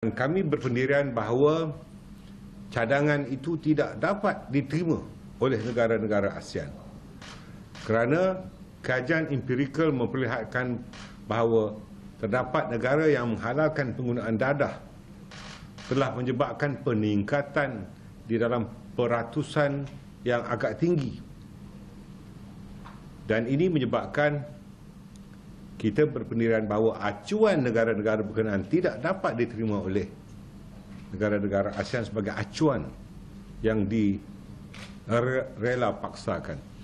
Kami berpendirian bahawa cadangan itu tidak dapat diterima oleh negara-negara ASEAN kerana kajian empirikal memperlihatkan bahawa terdapat negara yang menghalalkan penggunaan dadah telah menyebabkan peningkatan di dalam peratusan yang agak tinggi dan ini menyebabkan kita berpendirian bahawa acuan negara-negara berkenaan tidak dapat diterima oleh negara-negara ASEAN sebagai acuan yang direla paksakan.